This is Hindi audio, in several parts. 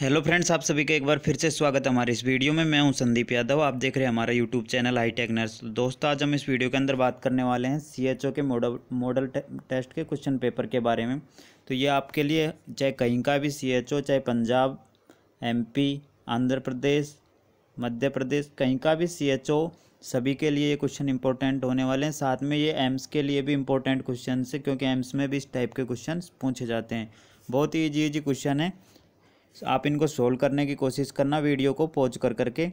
हेलो फ्रेंड्स आप सभी का एक बार फिर से स्वागत है हमारे इस वीडियो में मैं हूं संदीप यादव आप देख रहे हैं हमारा YouTube channel high tech nurse दोस्तों आज हम इस वीडियो के अंदर बात करने वाले हैं सीएचओ के मॉडल मॉडल टेस्ट के क्वेश्चन पेपर के बारे में तो ये आपके लिए चाहे कहीं का भी सीएचओ चाहे पंजाब एम आंध्र प्रदेश मध्य प्रदेश कहीं का भी सी सभी के लिए ये क्वेश्चन इंपॉर्टेंट होने वाले हैं साथ में ये एम्स के लिए भी इंपॉर्टेंट क्वेश्चन है क्योंकि एम्स में भी इस टाइप के क्वेश्चन पूछे जाते हैं बहुत ही ईजी ईजी क्वेश्चन है आप इनको सोल्व करने की कोशिश करना वीडियो को पॉज कर करके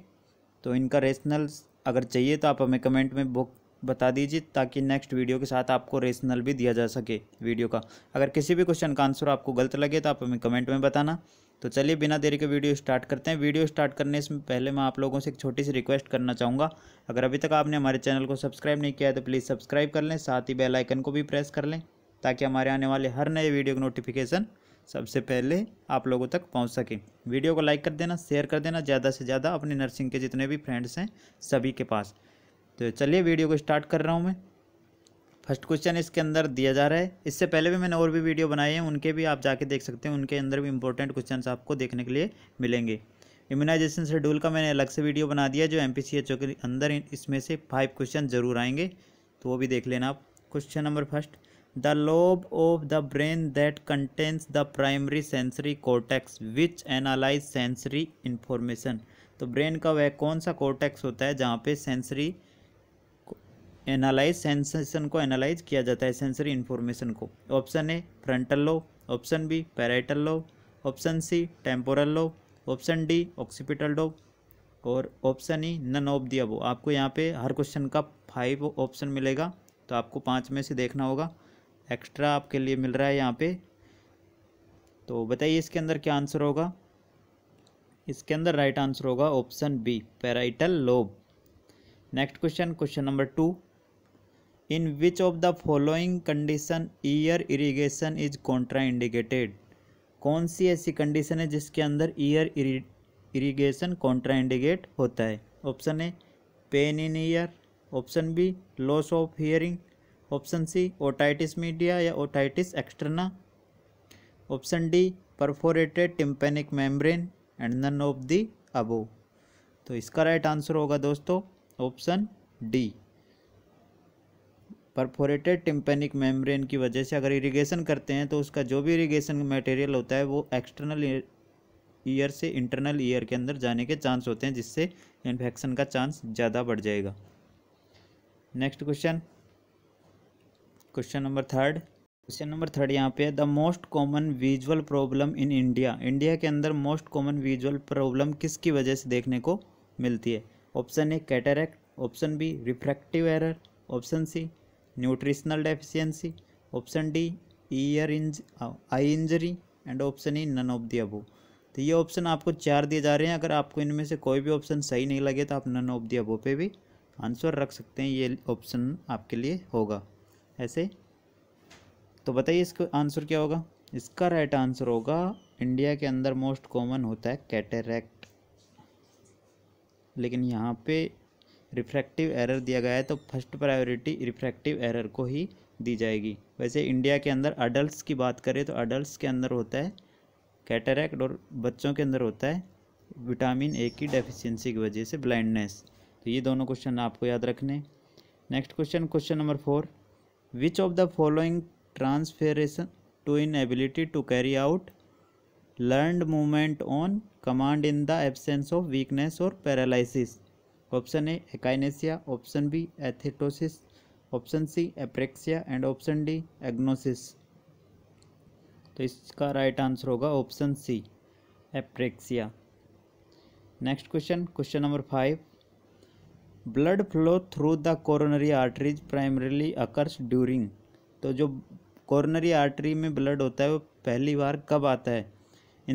तो इनका रेशनल अगर चाहिए तो आप हमें कमेंट में बुक बता दीजिए ताकि नेक्स्ट वीडियो के साथ आपको रेशनल भी दिया जा सके वीडियो का अगर किसी भी क्वेश्चन का आंसर आपको गलत लगे तो आप हमें कमेंट में बताना तो चलिए बिना देरी के वीडियो स्टार्ट करते हैं वीडियो स्टार्ट करने से पहले मैं आप लोगों से एक छोटी सी रिक्वेस्ट करना चाहूँगा अगर अभी तक आपने हमारे चैनल को सब्सक्राइब नहीं किया है तो प्लीज़ सब्सक्राइब कर लें साथ ही बेलाइकन को भी प्रेस कर लें ताकि हमारे आने वाले हर नए वीडियो की नोटिफिकेशन सबसे पहले आप लोगों तक पहुंच सके वीडियो को लाइक कर देना शेयर कर देना ज़्यादा से ज़्यादा अपने नर्सिंग के जितने भी फ्रेंड्स हैं सभी के पास तो चलिए वीडियो को स्टार्ट कर रहा हूँ मैं फर्स्ट क्वेश्चन इसके अंदर दिया जा रहा है इससे पहले भी मैंने और भी वीडियो बनाए हैं उनके भी आप जाके देख सकते हैं उनके अंदर भी इंपॉर्टेंट क्वेश्चन आपको देखने के लिए मिलेंगे इम्यूनाइजेशन शेड्यूल का मैंने अलग से वीडियो बना दिया जो एम पी के अंदर इसमें से फाइव क्वेश्चन जरूर आएंगे तो वो भी देख लेना आप question number first the lobe of the brain that contains the primary sensory cortex which analyse sensory information तो ब्रेन का वह कौन सा कोर्टेक्स होता है जहाँ पे सेंसरी एनालाइज सेंसेशन को एनालाइज किया जाता है सेंसरी इन्फॉर्मेशन को option A frontal lobe option B parietal lobe option C temporal lobe option D occipital lobe और ऑप्शन ई नन ऑफ दिया वो आपको यहाँ पे हर क्वेश्चन का फाइव ऑप्शन मिलेगा तो आपको पाँच में से देखना होगा एक्स्ट्रा आपके लिए मिल रहा है यहाँ पे तो बताइए इसके अंदर क्या आंसर होगा इसके अंदर राइट आंसर होगा option B parietal lobe next question question number two in which of the following condition ear irrigation is contraindicated कौन सी ऐसी कंडीशन है जिसके अंदर ईयर इरीगेशन कॉन्ट्रा इंडिकेट होता है option A pain in ear option B loss of hearing option C otitis media या otitis externa option D perforated tympanic membrane and none of the above तो इसका राइट आंसर होगा दोस्तों option D perforated tympanic membrane की वजह से अगर इरिगेशन करते हैं तो उसका जो भी इरिगेशन मटेरियल होता है वो एक्सटर्नल ईयर से इंटरनल ईयर के अंदर जाने के चांस होते हैं जिससे इन्फेक्शन का चांस ज़्यादा बढ़ जाएगा next question question number third question number third यहाँ पे the most common visual problem in India India के अंदर मोस्ट कॉमन विजुअल प्रॉब्लम किसकी वजह से देखने को मिलती है option A cataract option B refractive error option C nutritional deficiency option D ear इंज eye injury and option E none of the above तो ये ऑप्शन आपको चार दिए जा रहे हैं अगर आपको इनमें से कोई भी ऑप्शन सही नहीं लगे तो आप नन ऑफ दी अबो पे भी आंसर रख सकते हैं ये ऑप्शन आपके लिए होगा ऐसे तो बताइए इसका आंसर क्या होगा इसका राइट आंसर होगा इंडिया के अंदर मोस्ट कॉमन होता है कैटेरैक्ट लेकिन यहाँ पे रिफ्रैक्टिव एरर दिया गया है तो फर्स्ट प्रायोरिटी रिफ्रैक्टिव एरर को ही दी जाएगी वैसे इंडिया के अंदर अडल्ट की बात करें तो अडल्ट के अंदर होता है कैटरैक्ट और बच्चों के अंदर होता है विटामिन ए की डेफिशिएंसी की वजह से ब्लाइंडनेस तो ये दोनों क्वेश्चन आपको याद रखने next question question number four which of the following transfers to inability to carry out learned movement on command in the absence of weakness or paralysis option A akinesia option B athetosis option C apraxia and option D agnosis तो इसका राइट आंसर होगा option C apraxia next question question number five blood flow through the coronary arteries primarily occurs during तो जो कोरोनरी आर्टरी में ब्लड होता है वो पहली बार कब आता है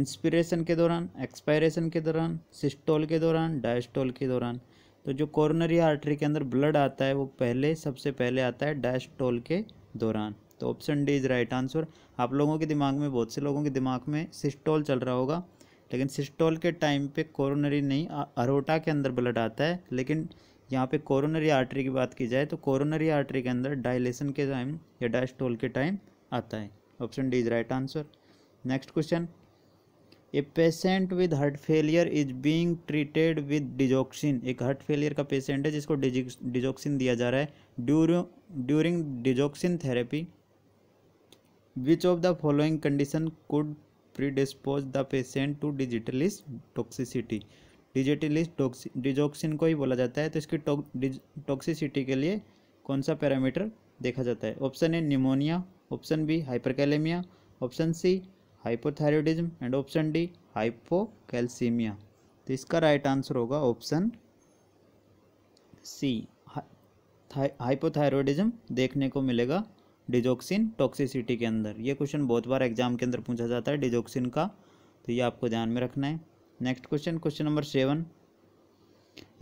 इंस्पिरेशन के दौरान एक्सपायरेशन के दौरान सिस्टोल के दौरान डायस्टोल के दौरान तो जो कोरोनरी आर्टरी के अंदर ब्लड आता है वो पहले सबसे पहले आता है डायस्टोल के दौरान तो option D is right answer आप लोगों के दिमाग में बहुत से लोगों के दिमाग में सिस्टोल चल रहा होगा लेकिन सिस्टोल के टाइम पे कोरोनरी नहीं अरोटा के अंदर ब्लड आता है लेकिन यहाँ पे कोरोनरी आर्टरी की बात की जाए तो कोरोनरी आर्टरी के अंदर डायलेशन के टाइम या डायस्टोल के टाइम आता है option D is right answer next question a patient with heart failure is being treated with digoxin एक हार्ट फेलियर का पेशेंट है जिसको डिजोक्सिन दिया जा रहा है during digoxin therapy which of the following condition could predispose the patient to digitalis toxicity digitalis digoxin को ही बोला जाता है तो इसकी टॉक्सिसिटी के लिए कौन सा पैरामीटर देखा जाता है option A pneumonia option B hyperkalaemia option C hypothyroidism and option D hypocalcaemia तो इसका राइट आंसर होगा ऑप्शन सी हाइपोथायरोडिज्म देखने को मिलेगा डिजोक्सिन टॉक्सिसिटी के अंदर ये क्वेश्चन बहुत बार एग्जाम के अंदर पूछा जाता है डिजोक्सिन का तो ये आपको ध्यान में रखना है next question question number seven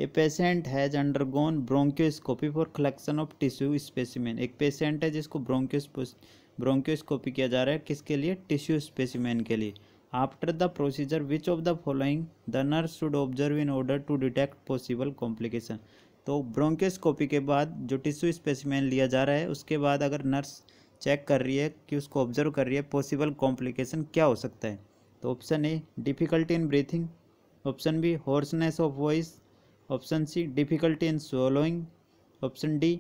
a patient has undergone bronchoscopy for collection of tissue specimen एक पेशेंट है जिसको ब्रोंक्यो ब्रोंक्योस्कोपी किया जा रहा है किसके लिए टिश्यू स्पेसिमेन के लिए after the procedure which of the following the nurse should observe in order to detect possible complication तो ब्रोंक्योस्कोपी के बाद जो टिश्यू स्पेसिमेन लिया जा रहा है उसके बाद अगर नर्स चेक कर रही है कि उसको ऑब्जर्व कर रही है पॉसिबल कॉम्प्लिकेशन क्या हो सकता है तो option A difficulty in breathing option B hoarseness of voice option C difficulty in swallowing option D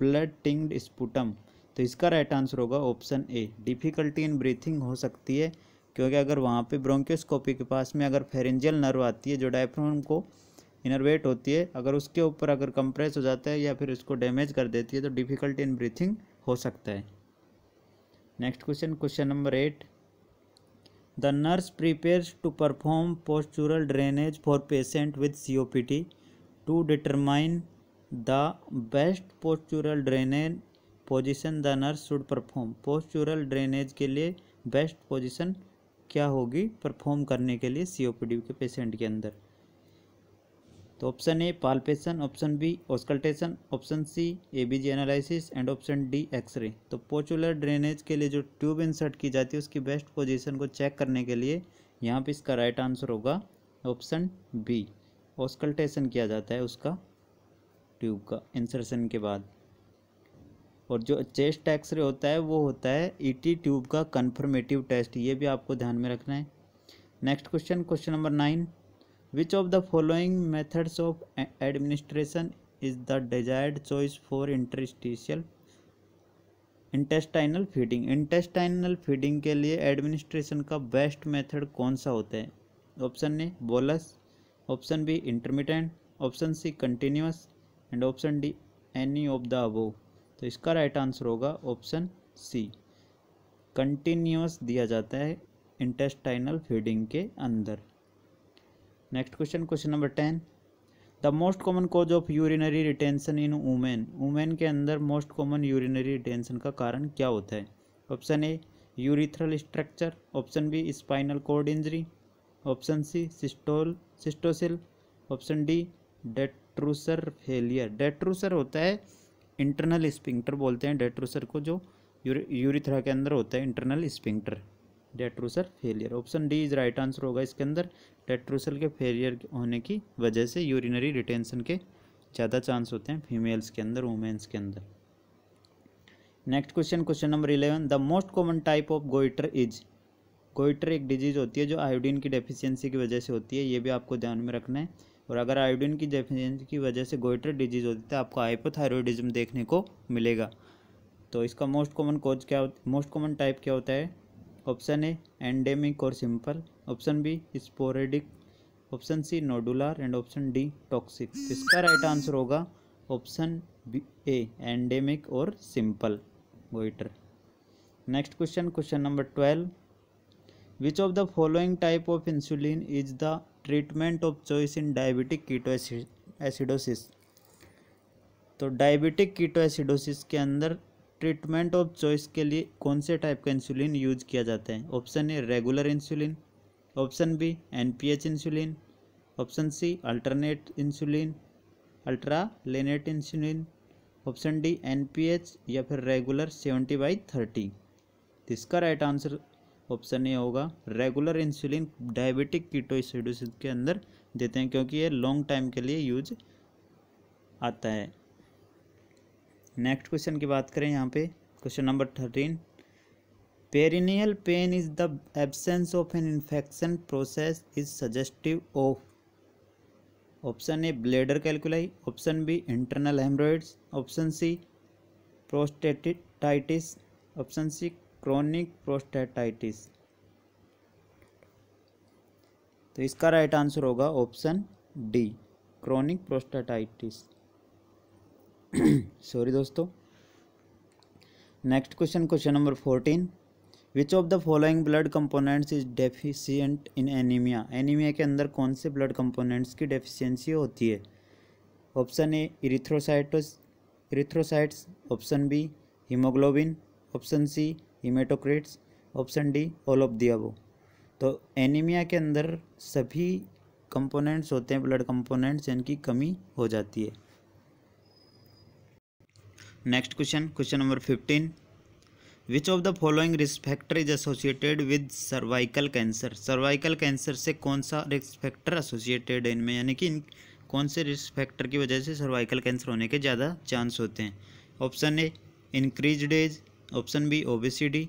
blood tinged sputum तो इसका राइट आंसर होगा option A difficulty in breathing हो सकती है क्योंकि अगर वहाँ पे ब्रोंकियोस्कोपी के पास में अगर फेरेंजियल नर्व आती है जो डायफ्राम को इनरवेट होती है अगर उसके ऊपर अगर कंप्रेस हो जाता है या फिर उसको डैमेज कर देती है तो डिफ़िकल्टी इन ब्रीथिंग हो सकता है next question question number eight the nurse prepare to perform postural drainage for patient with C O P T to determine the best postural drainage position the nurse should perform postural drainage के लिए बेस्ट पोजिशन क्या होगी परफॉर्म करने के लिए सी ओ पी टी के पेशेंट के अंदर तो option A palpation option B auscultation option C A B G analysis and option D X ray तो पोचुलर ड्रेनेज के लिए जो ट्यूब इंसर्ट की जाती है उसकी बेस्ट पोजीशन को चेक करने के लिए यहाँ पे इसका राइट आंसर होगा ऑप्शन बी ऑस्कल्टेशन किया जाता है उसका ट्यूब का इंसर्शन के बाद और जो चेस्ट एक्सरे होता है वो होता है ईटी e ट्यूब का कन्फर्मेटिव टेस्ट ये भी आपको ध्यान में रखना है next question question number nine which of the following methods of administration is the desired choice for interstitial intestinal feeding intestinal feeding के लिए एडमिनिस्ट्रेशन का बेस्ट मेथड कौन सा होता है option A bolus option B intermittent option C continuous and option D any of the above तो इसका राइट आंसर होगा ऑप्शन सी कंटिन्यूस दिया जाता है इंटेस्टाइनल फीडिंग के अंदर next question question number ten the most common cause of urinary retention in women women के अंदर मोस्ट कॉमन यूरिनरी रिटेंशन का कारण क्या होता है option A urethral structure option B spinal cord injury option C systole cystocele option D detrusor failure detrusor होता है इंटरनल स्पिंक्टर बोलते हैं डेट्रूसर को जो यूरिथ्रा के अंदर होता है internal sphincter detrusor failure option D is right answer होगा इसके अंदर डेट्रोसल के फेलियर होने की वजह से यूरिनरी रिटेंशन के ज़्यादा चांस होते हैं फीमेल्स के अंदर वुमेन्स के अंदर next question question number eleven the most common type of goitre is goitre एक डिजीज़ होती है जो आयोडीन की डेफिशिएंसी की वजह से होती है ये भी आपको ध्यान में रखना है और अगर आयोडीन की डेफिशिएंसी की वजह से गोइटर डिजीज़ होती है तो आपको हाइपोथायरॉयडिज्म देखने को मिलेगा तो इसका मोस्ट कॉमन कोज क्या मोस्ट कॉमन टाइप क्या होता है ऑप्शन ए एंडेमिक और simple option B sporadic option C nodular and option D toxic तो इसका राइट आंसर होगा ऑप्शन बी ए एंडेमिक और simple goitre next question question number twelve which of the following type of insulin is the treatment of choice in diabetic ketoacidosis तो डायबिटिक कीटो एसिडोसिस के अंदर ट्रीटमेंट ऑफ चॉइस के लिए कौन से टाइप का इंसुलिन यूज किया जाता है option A regular insulin option B NPH insulin option C alternate insulin ultra lente insulin option D NPH या फिर रेगुलर सेवेंटी बाई थर्टी इसका राइट आंसर ऑप्शन ए होगा रेगुलर इंसुलिन डायबिटिक कीटोसिडोसिस के अंदर देते हैं क्योंकि ये लॉन्ग टाइम के लिए यूज आता है नेक्स्ट क्वेश्चन की बात करें यहाँ पे question number thirteen perineal pain is the absence of an infection process is suggestive of option A bladder calculi option B internal haemorrhoids option C prostatitis option C chronic prostatitis तो इसका राइट आंसर होगा option D chronic prostatitis sorry दोस्तों next question question number fourteen which of the following blood components is deficient in anaemia anaemia के अंदर कौन से ब्लड कंपोनेंट्स की डेफिशिएंसी होती है option A erythrocytes erythrocytes option B haemoglobin option C haematocrits option D all of वो तो एनीमिया के अंदर सभी कंपोनेंट्स होते हैं ब्लड कंपोनेंट्स इनकी कमी हो जाती है next question question number fifteen which of the following risk factor is associated with cervical cancer cervical cancer से कौन सा रिस्क फैक्टर एसोसिएटेड है इनमें यानी कि इन कौन से रिस्क फैक्टर की वजह से सर्वाइकल कैंसर होने के ज़्यादा चांस होते हैं option A increase age option B obesity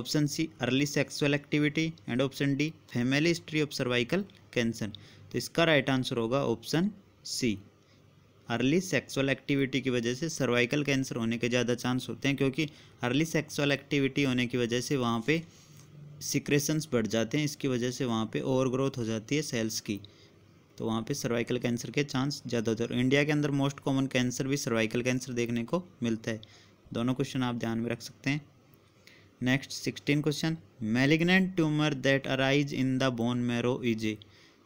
option C early sexual activity and option D family history of cervical cancer तो इसका राइट आंसर होगा option C early sexual activity की वजह से सर्वाइकल कैंसर होने के ज़्यादा चांस होते हैं क्योंकि अर्ली सेक्सुअल एक्टिविटी होने की वजह से वहाँ पे सिक्रेशंस बढ़ जाते हैं इसकी वजह से वहाँ पे ओवर ग्रोथ हो जाती है सेल्स की तो वहाँ पे सर्वाइकल कैंसर के चांस ज़्यादा होते हैं इंडिया के अंदर मोस्ट कॉमन कैंसर भी सर्वाइकल कैंसर देखने को मिलता है दोनों क्वेश्चन आप ध्यान में रख सकते हैं next sixteen question malignant tumour that arise in the bone marrow is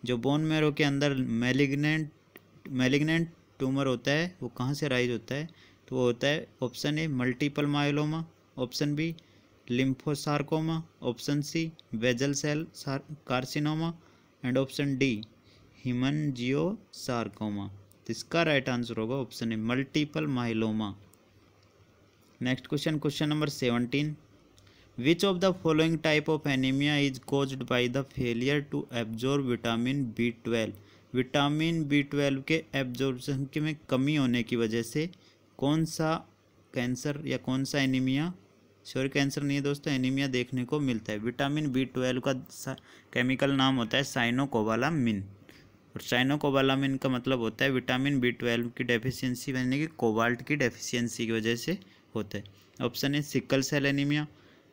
जो बोन मेरो के अंदर मेलिग्नेंट मेलिग्नेंट ट्यूमर होता है वो कहाँ से राइज होता है तो वो होता है option A multiple myeloma option B lymphosarcoma option C basal cell carcinoma and option D haemangiosarcoma तो इसका राइट आंसर होगा option A multiple myeloma next question question number seventeen which of the following type of anaemia is caused by the failure to absorb vitamin B twelve vitamin B twelve के एब्जॉर्बन के में कमी होने की वजह से कौन सा कैंसर या कौन सा एनीमिया सॉरी कैंसर नहीं है दोस्तों एनीमिया देखने को मिलता है विटामिन बी ट्वेल्व का केमिकल नाम होता है साइनोकोबालामिन और साइनोकोबालामिन का मतलब होता है विटामिन बी ट्वेल्व की डेफिशिएंसी यानी कि कोबाल्ट की डेफिशिएंसी की वजह से होता है option A sickle cell anaemia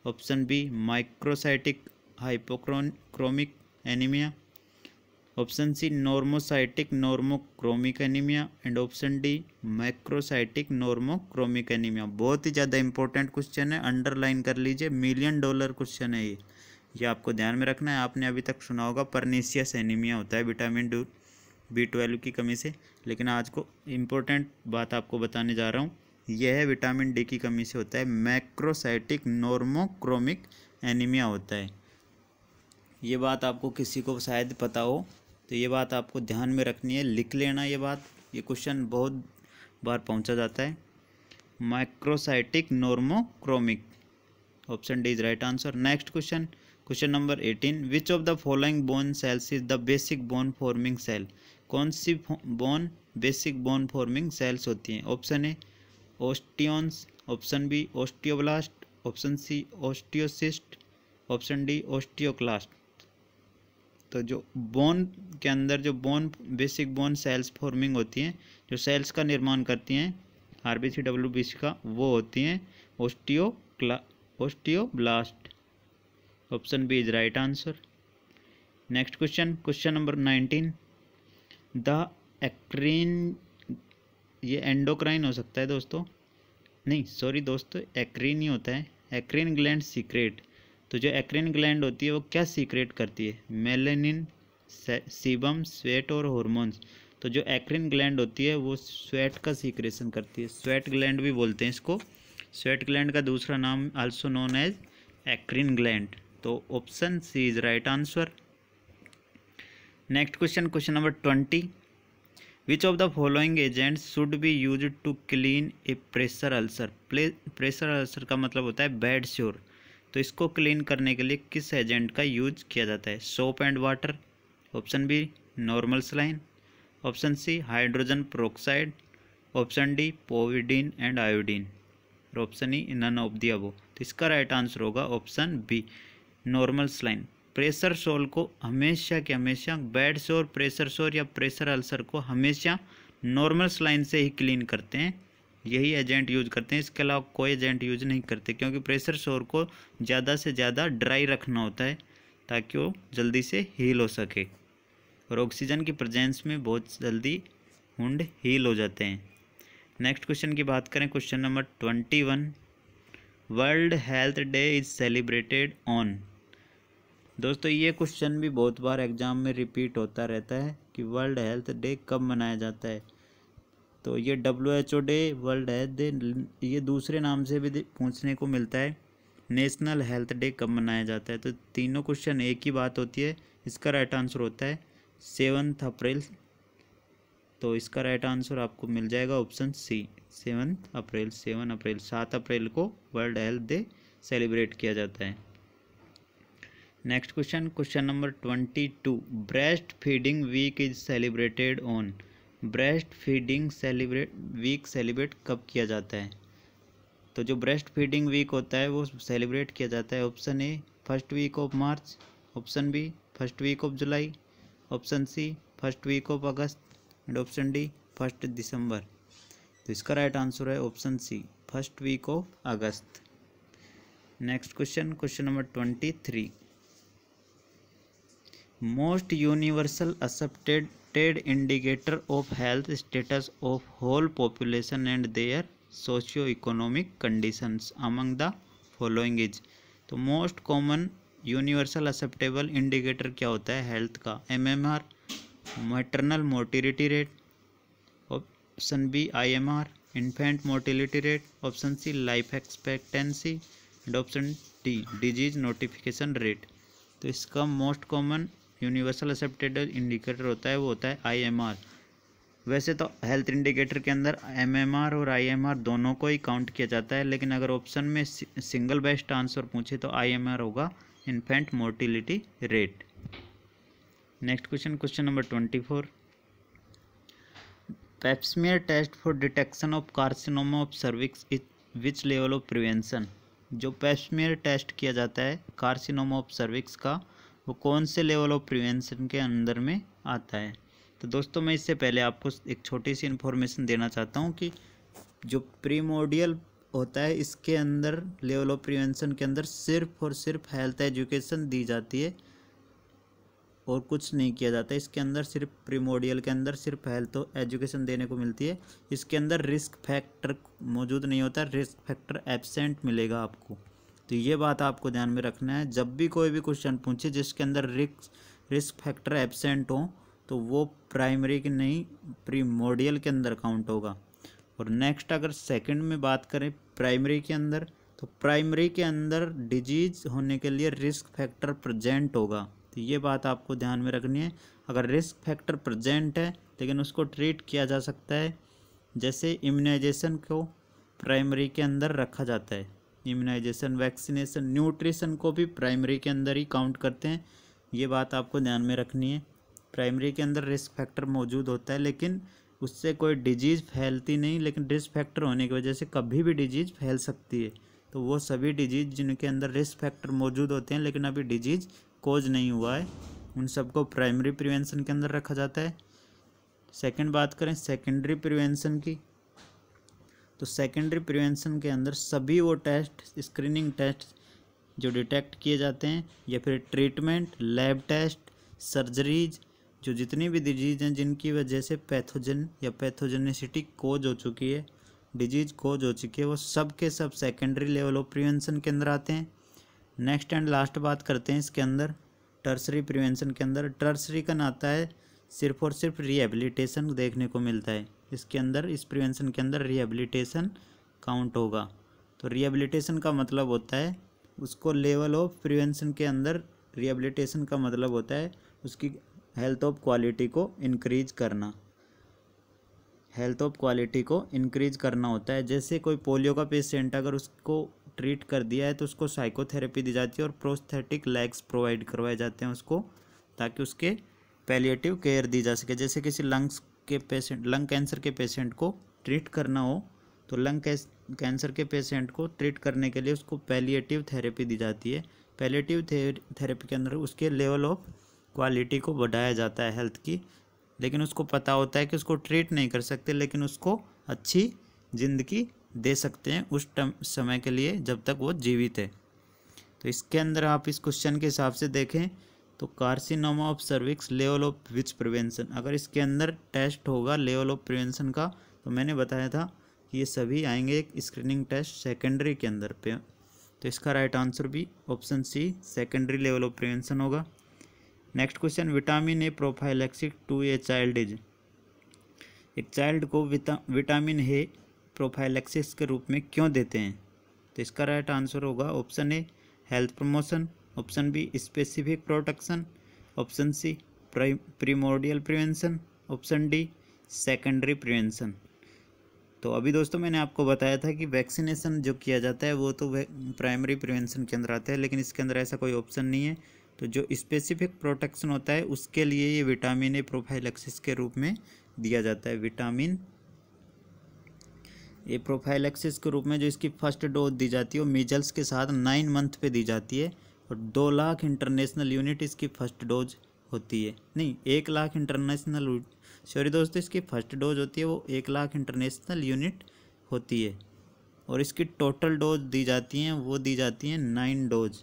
option B microcytic hypochromic anaemia option C normocytic normochromic anaemia and option D microcytic normochromic anaemia बहुत ही ज़्यादा इंपॉर्टेंट क्वेश्चन है अंडरलाइन कर लीजिए मिलियन डॉलर क्वेश्चन है ये ये आपको ध्यान में रखना है आपने अभी तक सुना होगा परनीसियस एनीमिया होता है विटामिन डू बी ट्वेल्व की कमी से लेकिन आज को इम्पोर्टेंट बात आपको बताने जा रहा हूँ यह है विटामिन डी की कमी से होता है मैक्रोसाइटिक नॉर्मोक्रोमिक एनीमिया होता है ये बात आपको किसी को शायद पता हो तो ये बात आपको ध्यान में रखनी है लिख लेना ये बात ये क्वेश्चन बहुत बार पहुंचा जाता है microcytic normochromic option D is right answer next question question number eighteen which of the following bone cells is the basic bone forming cell कौन सी bone basic bone forming cells होती हैं option A osteons option B osteoblast option C osteocyte option D osteoclast तो जो बोन के अंदर जो bone basic bone cells forming होती हैं जो सेल्स का निर्माण करती हैं R B C W B C का वो होती हैं osteoblast option B is right answer next question question number nineteen the eccrine ये एंडोक्राइन हो सकता है दोस्तों नहीं सॉरी दोस्तों एक्रीन ही होता है एक्रीन ग्लैंड सीक्रेट तो जो एक्रेन ग्लैंड होती है वो क्या सीक्रेट करती है मेलेनिन सीबम स्वेट और हॉर्मोन्स तो जो एक्रेन ग्लैंड होती है वो स्वेट का सीक्रेशन करती है स्वेट ग्लैंड भी बोलते हैं इसको स्वेट ग्लैंड का दूसरा नाम also known as eccrine gland तो option C is right answer next question question number twenty which of the following agent should be use to clean a pressure ulcer pressure ulcer का मतलब होता है बेड श्योर तो इसको क्लीन करने के लिए किस एजेंट का यूज किया जाता है soap and water option B normal saline option C hydrogen peroxide option D povidone and iodine और option E none of the above तो इसका राइट आंसर होगा option B normal saline pressure sore को हमेशा के हमेशा बेड शोर प्रेशर शोर या प्रेशर अल्सर को हमेशा नॉर्मल स्लाइन से ही क्लीन करते हैं यही एजेंट यूज करते हैं इसके अलावा कोई एजेंट यूज नहीं करते क्योंकि प्रेशर शोर को ज़्यादा से ज़्यादा ड्राई रखना होता है ताकि वो जल्दी से हील हो सके और ऑक्सीजन की प्रजेंस में बहुत जल्दी हुंड हील हो जाते हैं नेक्स्ट क्वेश्चन की बात करें question number twenty one world health day is celebrated on दोस्तों ये क्वेश्चन भी बहुत बार एग्ज़ाम में रिपीट होता रहता है कि वर्ल्ड हेल्थ डे कब मनाया जाता है तो ये W H O day world health day ये दूसरे नाम से भी पूछने को मिलता है नेशनल हेल्थ डे कब मनाया जाता है तो तीनों क्वेश्चन एक ही बात होती है इसका राइट आंसर होता है सेवन्थ अप्रैल तो इसका राइट आंसर आपको मिल जाएगा option C seventh April seven April सात अप्रैल को वर्ल्ड हेल्थ डे सेलिब्रेट किया जाता है next question question number twenty two breast feeding week is celebrated on breast feeding celebrate week celebrate कब किया जाता है तो जो ब्रेस्ट फीडिंग वीक होता है वो सेलिब्रेट किया जाता है option A first week of March option B first week of July option C first week of August and option D first December तो इसका राइट आंसर है option C first week of August next question question number twenty three most universal accepted trusted indicator of health status of whole population and their socio economic condition among the following is तो most common universal acceptable indicator क्या होता है हेल्थ का M M R maternal mortality rate option B I M R infant mortality rate option C life expectancy and option D disease notification rate तो इसका most common universal accepted indicator होता है वो होता है आईएमआर वैसे तो हेल्थ इंडिकेटर के अंदर एमएमआर और आईएमआर दोनों को ही काउंट किया जाता है लेकिन अगर ऑप्शन में सिंगल बेस्ट आंसर पूछे तो आईएमआर होगा infant mortality rate next question question number twenty four pap smear test for detection of carcinoma of cervix which level of prevention जो पेप्समियर टेस्ट किया जाता है कार्सिनोमा ऑफ सर्विक्स का वो कौन से लेवल ऑफ प्रिवेंशन के अंदर में आता है तो दोस्तों मैं इससे पहले आपको एक छोटी सी इन्फॉर्मेशन देना चाहता हूँ कि जो प्रीमोडियल होता है इसके अंदर लेवल ऑफ प्रिवेंशन के अंदर सिर्फ और सिर्फ हेल्थ एजुकेशन दी जाती है और कुछ नहीं किया जाता इसके अंदर सिर्फ प्रीमोडियल के अंदर सिर्फ हेल्थ एजुकेशन देने को मिलती है इसके अंदर रिस्क फैक्टर मौजूद नहीं होता रिस्क फैक्टर एबसेंट मिलेगा आपको तो ये बात आपको ध्यान में रखना है जब भी कोई भी क्वेश्चन पूछे जिसके अंदर रिस्क रिस्क फैक्टर एबसेंट हो तो वो प्राइमरी के नहीं प्रीमोडियल के अंदर काउंट होगा और नेक्स्ट अगर सेकंड में बात करें प्राइमरी के अंदर तो प्राइमरी के अंदर डिजीज होने के लिए रिस्क फैक्टर प्रजेंट होगा तो ये बात आपको ध्यान में रखनी है अगर रिस्क फैक्टर प्रजेंट है लेकिन उसको ट्रीट किया जा सकता है जैसे इम्यूनाइजेशन को प्राइमरी के अंदर रखा जाता है इम्यूनाइजेशन वैक्सीनेशन न्यूट्रिशन को भी प्राइमरी के अंदर ही काउंट करते हैं ये बात आपको ध्यान में रखनी है प्राइमरी के अंदर रिस्क फैक्टर मौजूद होता है लेकिन उससे कोई डिजीज़ फैलती नहीं लेकिन रिस्क फैक्टर होने की वजह से कभी भी डिजीज़ फैल सकती है तो वो सभी डिजीज़ जिनके अंदर रिस्क फैक्टर मौजूद होते हैं लेकिन अभी डिजीज़ कोज नहीं हुआ है उन सबको प्राइमरी प्रिवेंशन के अंदर रखा जाता है सेकेंड बात करें सेकेंडरी प्रिवेंशन की तो सेकेंडरी प्रिवेंशन के अंदर सभी वो टेस्ट स्क्रीनिंग टेस्ट जो डिटेक्ट किए जाते हैं या फिर ट्रीटमेंट लैब टेस्ट सर्जरीज जो जितनी भी डिजीज हैं जिनकी वजह से पैथोजन या पैथोजेनिसिटी कोज हो चुकी है डिजीज कोज हो चुकी है वो सब के सब सेकेंडरी लेवल ऑफ प्रिवेंशन के अंदर आते हैं नेक्स्ट एंड लास्ट बात करते हैं इसके अंदर टर्सरी प्रिवेंशन के अंदर टर्सरी का नाता है सिर्फ और सिर्फ रिहेबिलिटेशन देखने को मिलता है इसके अंदर इस प्रिवेंशन के अंदर रिहेबिलिटेशन काउंट होगा तो रिहेबिलिटेशन का मतलब होता है उसको लेवल ऑफ प्रिवेंशन के अंदर रिहेबिलिटेशन का मतलब होता है उसकी हेल्थ ऑफ क्वालिटी को इनक्रीज करना हेल्थ ऑफ क्वालिटी को इनक्रीज करना होता है जैसे कोई पोलियो का पेशेंट अगर उसको ट्रीट कर दिया है तो उसको साइकोथेरेपी दी जाती है और प्रोस्थेटिक लेग्स प्रोवाइड करवाए जाते हैं उसको ताकि उसके पैलिएटिव केयर दी जा सके जैसे किसी लंग्स के पेशेंट लंग कैंसर के पेशेंट को ट्रीट करना हो तो लंग कैंसर के पेशेंट को ट्रीट करने के लिए उसको पैलिएटिव थेरेपी दी जाती है पैलिएटिव थेरेपी के अंदर उसके लेवल ऑफ क्वालिटी को बढ़ाया जाता है हेल्थ की लेकिन उसको पता होता है कि उसको ट्रीट नहीं कर सकते लेकिन उसको अच्छी ज़िंदगी दे सकते हैं उस समय के लिए जब तक वो जीवित है तो इसके अंदर आप इस क्वेश्चन के हिसाब से देखें तो carcinoma of cervix level of which prevention अगर इसके अंदर टेस्ट होगा लेवल ऑफ प्रिवेंशन का तो मैंने बताया था कि ये सभी आएंगे एक स्क्रीनिंग टेस्ट सेकेंडरी के अंदर पे तो इसका राइट आंसर भी option C secondary level of prevention होगा नेक्स्ट क्वेश्चन विटामिन ए एक्सिक टू ए चाइल्ड इज एक चाइल्ड को विटा, विटामिन ए प्रोफाइलैक्सिस के रूप में क्यों देते हैं तो इसका राइट आंसर होगा option A health promotion option B specific protection option C primordial prevention option D secondary prevention तो अभी दोस्तों मैंने आपको बताया था कि वैक्सीनेशन जो किया जाता है वो तो प्राइमरी प्रिवेंशन के अंदर आता है लेकिन इसके अंदर ऐसा कोई ऑप्शन नहीं है तो जो स्पेसिफिक प्रोटेक्शन होता है उसके लिए ये विटामिन ए प्रोफाइलेक्सिस के रूप में दिया जाता है विटामिन ए प्रोफाइलेक्सिस के रूप में जो इसकी फर्स्ट डोज दी जाती है वो मीजल्स के साथ नाइन मंथ पर दी जाती है और दो लाख इंटरनेशनल यूनिट इसकी फर्स्ट डोज होती है नहीं एक लाख इंटरनेशनल सॉरी दोस्तों इसकी फर्स्ट डोज होती है वो एक लाख इंटरनेशनल यूनिट होती है और इसकी टोटल डोज दी जाती हैं वो दी जाती हैं नाइन डोज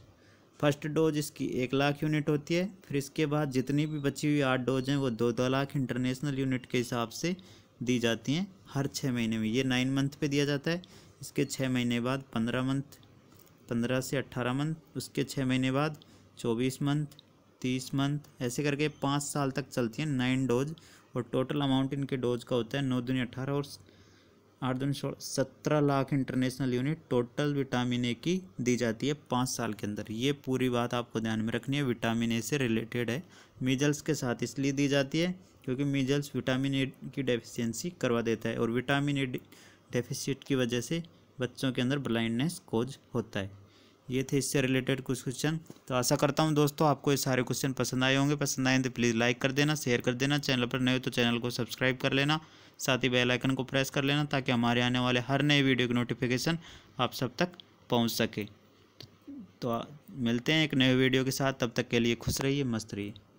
फर्स्ट डोज इसकी एक लाख यूनिट होती है फिर इसके बाद जितनी भी बची हुई आठ डोज हैं वो दो दो लाख इंटरनेशनल यूनिट के हिसाब से दी जाती हैं हर छः महीने में ये नाइन मंथ पे दिया जाता है इसके छः महीने बाद पंद्रह मंथ पंद्रह से अट्ठारह मंथ उसके छः महीने बाद चौबीस मंथ तीस मंथ ऐसे करके पाँच साल तक चलती हैं नाइन डोज और टोटल अमाउंट इनके डोज का होता है नौ दूनी अठारह और आठ दूनी सोलह सत्रह lakh international unit total vitamin A की दी जाती है पाँच साल के अंदर ये पूरी बात आपको ध्यान में रखनी है विटामिन ए से रिलेटेड है मीजल्स के साथ इसलिए दी जाती है क्योंकि मीजल्स विटामिन ए की डेफिशिएंसी करवा देता है और विटामिन ए डेफिसिट की वजह से बच्चों के अंदर ब्लाइंडनेस कोज होता है ये थे इससे रिलेटेड कुछ क्वेश्चन तो आशा करता हूँ दोस्तों आपको ये सारे क्वेश्चन पसंद आए होंगे पसंद आए तो प्लीज़ लाइक कर देना शेयर कर देना चैनल पर नए हो तो चैनल को सब्सक्राइब कर लेना साथ ही बेल आइकन को प्रेस कर लेना ताकि हमारे आने वाले हर नए वीडियो की नोटिफिकेशन आप सब तक पहुँच सके तो, तो मिलते हैं एक नए वीडियो के साथ तब तक के लिए खुश रहिए मस्त रहिए